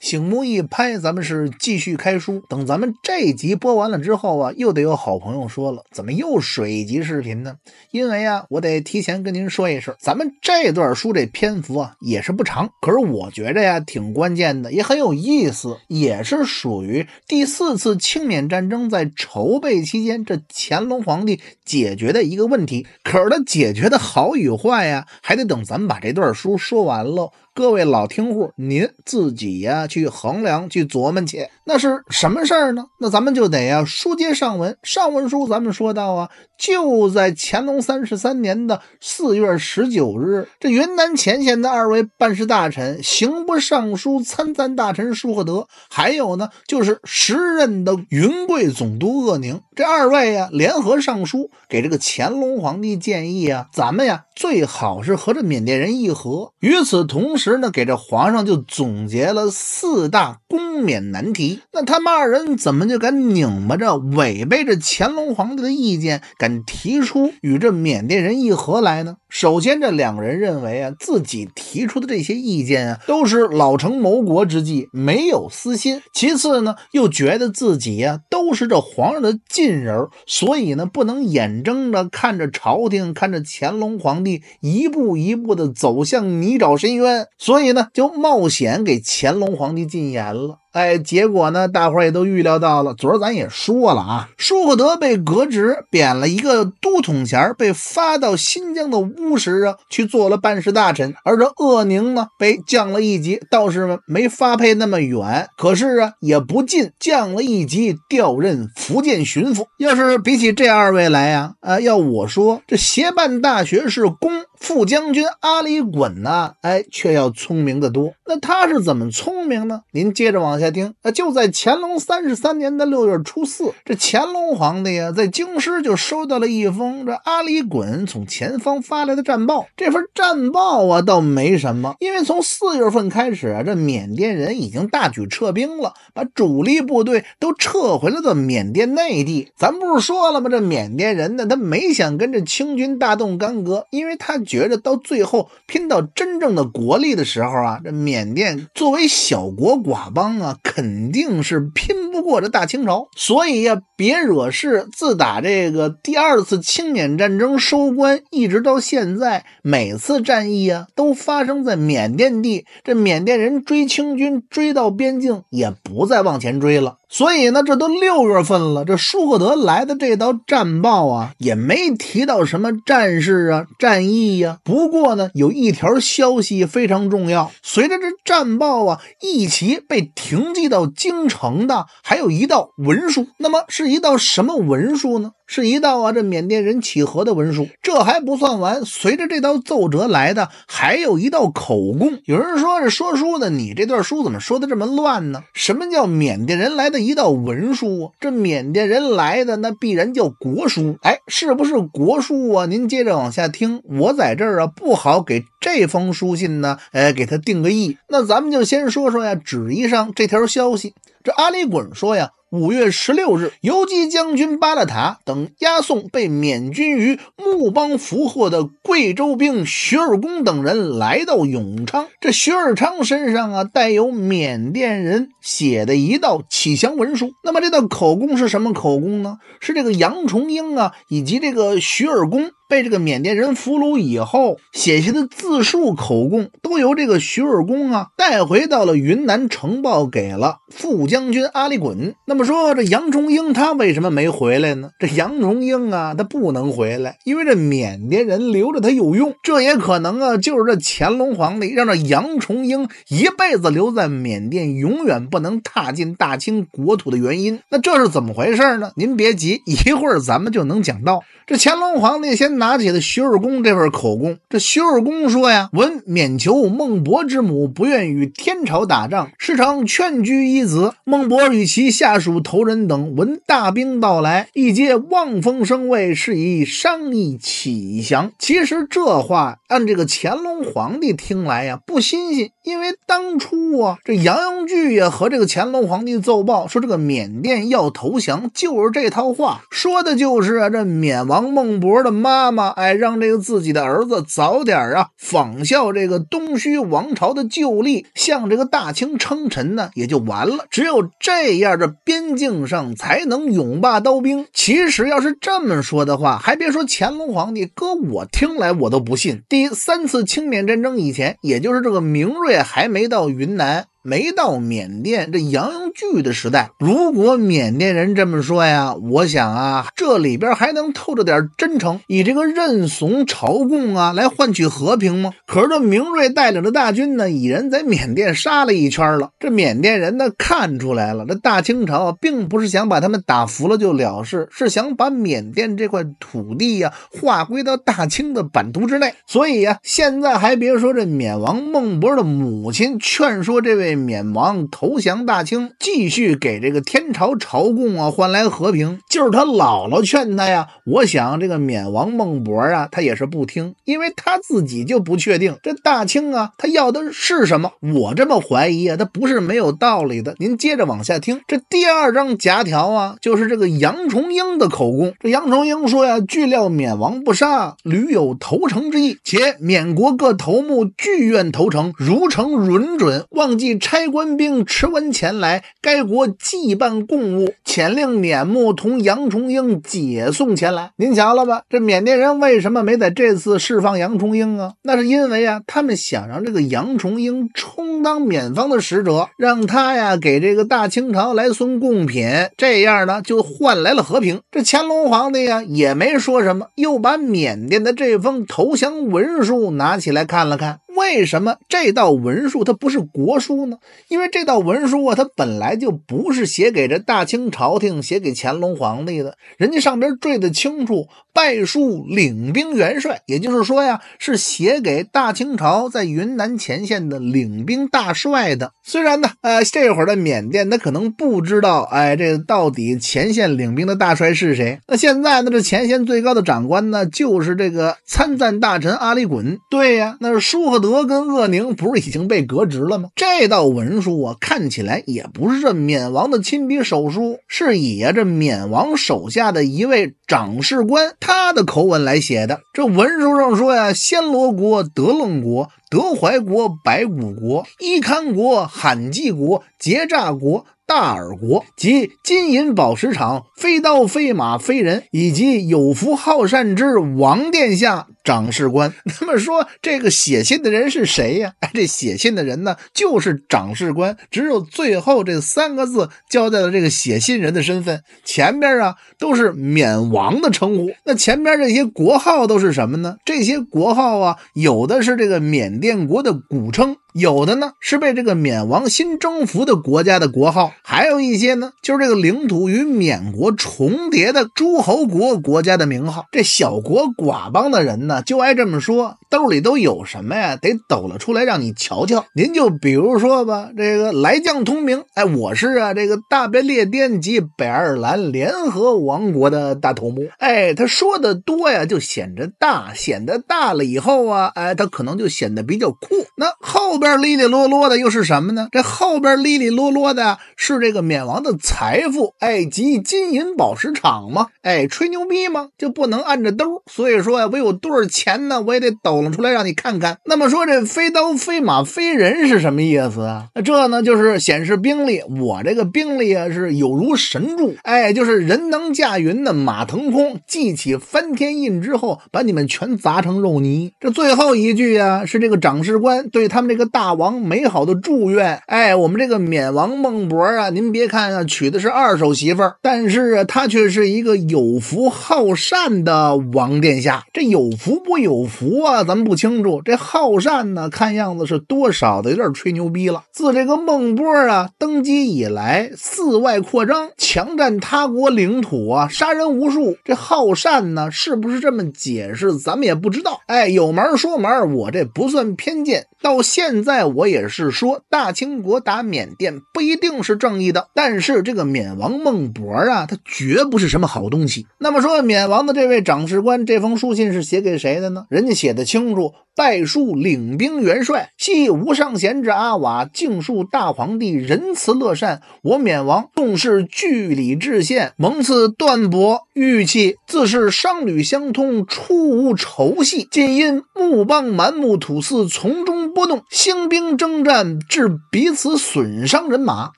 醒目一拍，咱们是继续开书。等咱们这集播完了之后啊，又得有好朋友说了，怎么又水一集视频呢？因为啊，我得提前跟您说一声，咱们这段书这篇幅啊也是不长，可是我觉着呀挺关键的，也很有意思，也是属于第四次清缅战争在筹备期间这乾隆皇帝解决的一个问题。可是它解决的好与坏呀，还得等咱们把这段书说完了。各位老听户，您自己呀。去衡量，去琢磨去，那是什么事儿呢？那咱们就得呀。书接上文，上文书咱们说到啊，就在乾隆三十三年的四月十九日，这云南前线的二位办事大臣，刑部尚书、参赞大臣舒赫德，还有呢，就是时任的云贵总督鄂宁，这二位呀，联合上书给这个乾隆皇帝建议啊，咱们呀，最好是和这缅甸人议和。与此同时呢，给这皇上就总结了。四大公。免难题，那他们二人怎么就敢拧巴着、违背着乾隆皇帝的意见，敢提出与这缅甸人议和来呢？首先，这两人认为啊，自己提出的这些意见啊，都是老成谋国之计，没有私心。其次呢，又觉得自己呀都是这皇上的近人，所以呢，不能眼睁着看着朝廷、看着乾隆皇帝一步一步的走向泥沼深渊，所以呢，就冒险给乾隆皇帝进言了。哎，结果呢？大伙儿也都预料到了。昨儿咱也说了啊，舒克德被革职，贬了一个都统衔被发到新疆的乌什啊去做了办事大臣。而这鄂宁呢，被降了一级，倒是没发配那么远，可是啊，也不近，降了一级，调任福建巡抚。要是比起这二位来呀，啊，要我说，这协办大学是公，副将军阿里衮呢？哎，却要聪明得多。那他是怎么聪明呢？您接着往下听啊！就在乾隆三十三年的六月初四，这乾隆皇帝呀，在京师就收到了一封这阿里衮从前方发来的战报。这份战报啊，倒没什么，因为从四月份开始，啊，这缅甸人已经大举撤兵了，把主力部队都撤回了到缅甸内地。咱不是说了吗？这缅甸人呢，他没想跟这清军大动干戈，因为他。觉着到最后拼到真正的国力的时候啊，这缅甸作为小国寡邦啊，肯定是拼不过这大清朝。所以呀，别惹事。自打这个第二次清缅战争收官，一直到现在，每次战役啊，都发生在缅甸地。这缅甸人追清军追到边境，也不再往前追了。所以呢，这都六月份了，这舒克德来的这道战报啊，也没提到什么战事啊、战役。不过呢，有一条消息非常重要。随着这战报啊一起被停寄到京城的，还有一道文书。那么是一道什么文书呢？是一道啊，这缅甸人起和的文书，这还不算完。随着这道奏折来的，还有一道口供。有人说是说书的，你这段书怎么说的这么乱呢？什么叫缅甸人来的一道文书啊？这缅甸人来的那必然叫国书。哎，是不是国书啊？您接着往下听，我在这儿啊不好给。这封书信呢，哎，给他定个义。那咱们就先说说呀，旨意上这条消息。这阿里衮说呀，五月十六日，游击将军巴勒塔等押送被缅军于木邦俘获的贵州兵徐尔公等人来到永昌。这徐尔昌身上啊，带有缅甸人写的一道启降文书。那么这道口供是什么口供呢？是这个杨重英啊，以及这个徐尔公。被这个缅甸人俘虏以后，写下的自述口供都由这个徐尔公啊带回到了云南，呈报给了副将军阿里衮。那么说这杨重英他为什么没回来呢？这杨重英啊，他不能回来，因为这缅甸人留着他有用。这也可能啊，就是这乾隆皇帝让这杨重英一辈子留在缅甸，永远不能踏进大清国土的原因。那这是怎么回事呢？您别急，一会儿咱们就能讲到。这乾隆皇帝先。拿起了徐二公这份口供，这徐二公说呀：“闻免求孟博之母不愿与天朝打仗，时常劝居一子。孟博与其下属头人等闻大兵到来，一皆望风生畏，是以商议起降。”其实这话按这个乾隆皇帝听来呀，不新鲜，因为当初啊，这杨廷炬也和这个乾隆皇帝奏报说，这个缅甸要投降，就是这套话，说的就是啊，这缅王孟博的妈。那么，哎，让这个自己的儿子早点啊，仿效这个东吁王朝的旧例，向这个大清称臣呢，也就完了。只有这样，这边境上才能勇霸刀兵。其实，要是这么说的话，还别说乾隆皇帝，搁我听来我都不信。第三次清缅战争以前，也就是这个明瑞还没到云南。没到缅甸这洋剧的时代，如果缅甸人这么说呀，我想啊，这里边还能透着点真诚，以这个认怂朝贡啊来换取和平吗？可是这明瑞带领的大军呢，已然在缅甸杀了一圈了。这缅甸人呢，看出来了，这大清朝啊，并不是想把他们打服了就了事，是想把缅甸这块土地呀划归到大清的版图之内。所以啊，现在还别说这缅王孟博的母亲劝说这位。缅王投降大清，继续给这个天朝朝贡啊，换来和平。就是他姥姥劝他呀，我想这个缅王孟博啊，他也是不听，因为他自己就不确定这大清啊，他要的是什么。我这么怀疑啊，他不是没有道理的。您接着往下听，这第二张夹条啊，就是这个杨崇英的口供。这杨崇英说呀，据料缅王不杀，屡有投诚之意，且缅国各头目俱愿投诚，如诚允准，忘记。差官兵持文前来，该国祭办贡物，遣令缅木同杨重英解送前来。您瞧了吧，这缅甸人为什么没在这次释放杨重英啊？那是因为啊，他们想让这个杨重英充当缅方的使者，让他呀给这个大清朝来送贡品，这样呢就换来了和平。这乾隆皇帝呀也没说什么，又把缅甸的这封投降文书拿起来看了看。为什么这道文书它不是国书呢？因为这道文书啊，它本来就不是写给这大清朝廷、写给乾隆皇帝的。人家上边缀的清楚，拜书领兵元帅，也就是说呀，是写给大清朝在云南前线的领兵大帅的。虽然呢，呃，这会儿的缅甸他可能不知道，哎，这到底前线领兵的大帅是谁？那现在呢，这前线最高的长官呢，就是这个参赞大臣阿里衮。对呀，那是舒赫德。德跟恶宁不是已经被革职了吗？这道文书啊，看起来也不是这缅王的亲笔手书，是以这缅王手下的一位长事官他的口吻来写的。这文书上说呀，暹罗国、德楞国、德怀国、白骨国、伊堪国、罕济国、杰乍国。大耳国即金银宝石厂，飞刀、飞马、飞人，以及有福好善之王殿下，掌事官。那么说，这个写信的人是谁呀？这写信的人呢，就是掌事官。只有最后这三个字交代了这个写信人的身份，前边啊都是缅王的称呼。那前边这些国号都是什么呢？这些国号啊，有的是这个缅甸国的古称。有的呢是被这个缅王新征服的国家的国号，还有一些呢就是这个领土与缅国重叠的诸侯国国家的名号。这小国寡邦的人呢，就爱这么说，兜里都有什么呀？得抖了出来让你瞧瞧。您就比如说吧，这个来将通名，哎，我是啊，这个大不列颠及北爱尔兰联合王国的大头目。哎，他说的多呀，就显得大，显得大了以后啊，哎，他可能就显得比较酷。那后。边哩哩啰啰的又是什么呢？这后边哩哩啰啰的是这个缅王的财富，哎，及金银宝石厂吗？哎，吹牛逼吗？就不能按着兜，所以说呀，我有多少钱呢？我也得抖搂出来让你看看。那么说这飞刀飞马飞人是什么意思啊？那这呢就是显示兵力，我这个兵力啊是有如神助，哎，就是人能驾云的马腾空，记起翻天印之后，把你们全砸成肉泥。这最后一句啊，是这个掌事官对他们这个。大王美好的祝愿，哎，我们这个缅王孟博啊，您别看啊娶的是二手媳妇儿，但是啊，他却是一个有福好善的王殿下。这有福不有福啊，咱们不清楚。这好善呢，看样子是多少的，有点吹牛逼了。自这个孟波啊登基以来，四外扩张，强占他国领土啊，杀人无数。这好善呢，是不是这么解释，咱们也不知道。哎，有门说门，我这不算偏见。到现在，我也是说，大清国打缅甸不一定是正义的，但是这个缅王孟博啊，他绝不是什么好东西。那么说，缅王的这位掌事官这封书信是写给谁的呢？人家写的清楚。拜书领兵元帅系吴尚贤之阿瓦，敬恕大皇帝仁慈乐善，我缅王重视据理致献，蒙赐断帛玉器，自是商旅相通，初无仇隙。今因木邦蛮目土司从中波动，兴兵征战，致彼此损伤人马。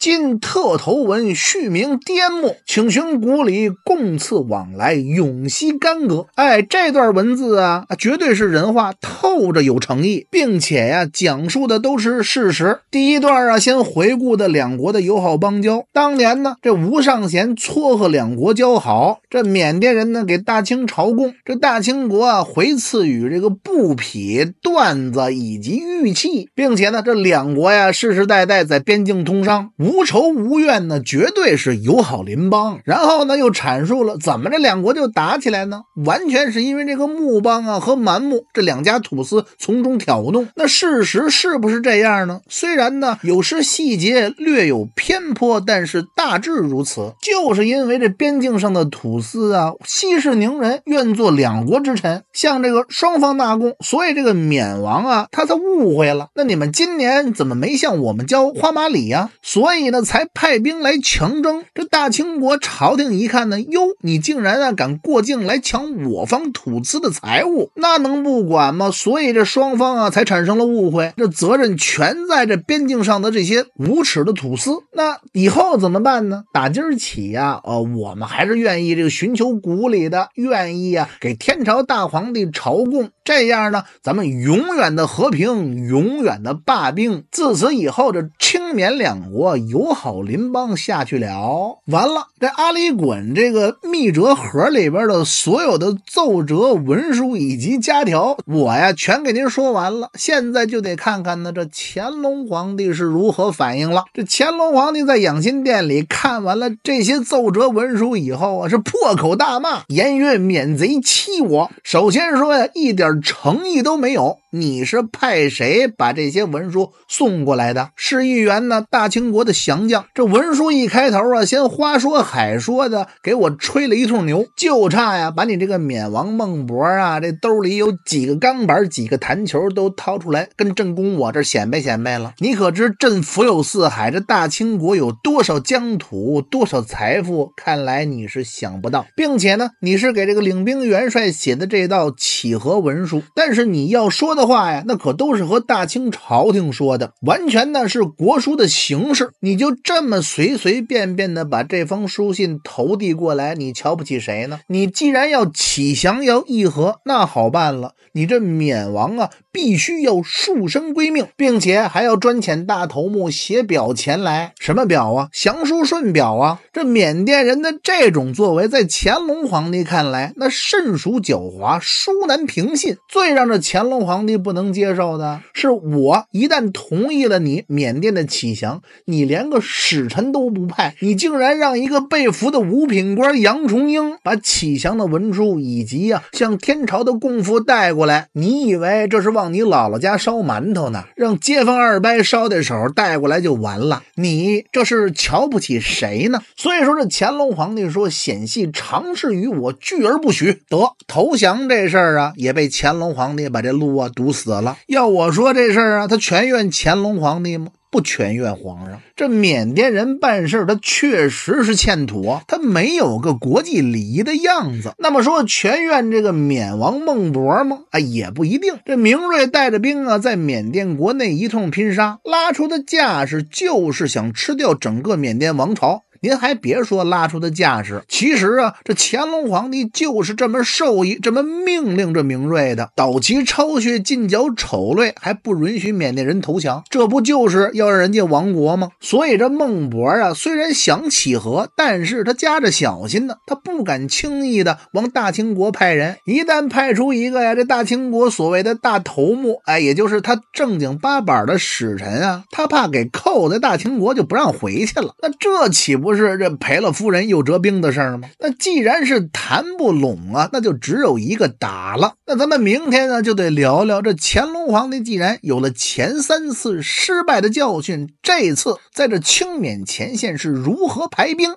今特头文续名颠末，请循古礼，共赐往来，永息干戈。哎，这段文字啊，绝对是人话透。着有诚意，并且呀，讲述的都是事实。第一段啊，先回顾的两国的友好邦交。当年呢，这吴尚贤撮合两国交好，这缅甸人呢给大清朝贡，这大清国啊回赐予这个布匹、缎子以及玉器，并且呢，这两国呀世世代代在边境通商，无仇无怨呢，绝对是友好邻邦。然后呢，又阐述了怎么这两国就打起来呢？完全是因为这个木邦啊和蛮木这两家土司。从中挑动。那事实是不是这样呢？虽然呢，有时细节略有偏颇，但是大致如此。就是因为这边境上的土司啊，息事宁人，愿做两国之臣，向这个双方纳贡，所以这个缅王啊，他才误会了。那你们今年怎么没向我们交花马礼呀？所以呢，才派兵来强征。这大清国朝廷一看呢，哟，你竟然啊敢过境来抢我方土司的财物，那能不管吗？所以。这双方啊，才产生了误会。这责任全在这边境上的这些无耻的土司。那以后怎么办呢？打今儿起呀，呃，我们还是愿意这个寻求古里的，愿意啊，给天朝大皇帝朝贡。这样呢，咱们永远的和平，永远的罢兵。自此以后，这清缅两国友好邻邦下去了。完了，这阿里衮这个密折盒里边的所有的奏折文书以及家条，我呀全给您说完了。现在就得看看呢，这乾隆皇帝是如何反应了。这乾隆皇帝在养心殿里看完了这些奏折文书以后啊，是破口大骂：“颜悦免贼欺我！”首先说呀，一点。诚意都没有。你是派谁把这些文书送过来的？是一员呢，大清国的降将。这文书一开头啊，先花说海说的，给我吹了一通牛，就差呀，把你这个缅王孟博啊，这兜里有几个钢板、几个弹球都掏出来，跟朕公我这显摆显摆了。你可知朕福有四海，这大清国有多少疆土、多少财富？看来你是想不到，并且呢，你是给这个领兵元帅写的这道启和文书，但是你要说的。话呀，那可都是和大清朝廷说的，完全那是国书的形式。你就这么随随便便的把这封书信投递过来，你瞧不起谁呢？你既然要起降要议和，那好办了。你这缅王啊，必须要束身归命，并且还要专遣大头目写表前来。什么表啊？降书顺表啊！这缅甸人的这种作为，在乾隆皇帝看来，那甚属狡猾，殊难平信。最让这乾隆皇帝。不能接受的是，我一旦同意了你缅甸的乞降，你连个使臣都不派，你竟然让一个被俘的五品官杨重英把乞降的文书以及啊向天朝的供赋带过来，你以为这是往你姥姥家烧馒头呢？让街坊二伯捎带手带过来就完了？你这是瞧不起谁呢？所以说，这乾隆皇帝说，险戏尝试于我拒而不许得投降这事儿啊，也被乾隆皇帝把这路啊堵。毒死了。要我说这事儿啊，他全怨乾隆皇帝吗？不全怨皇上。这缅甸人办事儿，他确实是欠妥，他没有个国际礼仪的样子。那么说全怨这个缅王孟博吗？啊，也不一定。这明瑞带着兵啊，在缅甸国内一通拼杀，拉出的架势就是想吃掉整个缅甸王朝。您还别说拉出的架势，其实啊，这乾隆皇帝就是这么授意、这么命令这明瑞的，倒其抄去，进剿丑类，还不允许缅甸人投降，这不就是要让人家亡国吗？所以这孟博啊，虽然想起和，但是他夹着小心呢，他不敢轻易的往大清国派人。一旦派出一个呀，这大清国所谓的大头目，哎，也就是他正经八板的使臣啊，他怕给扣在大清国就不让回去了，那这岂不？不是这赔了夫人又折兵的事儿吗？那既然是谈不拢啊，那就只有一个打了。那咱们明天呢就得聊聊这乾隆皇帝，既然有了前三次失败的教训，这次在这清缅前线是如何排兵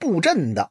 布阵的？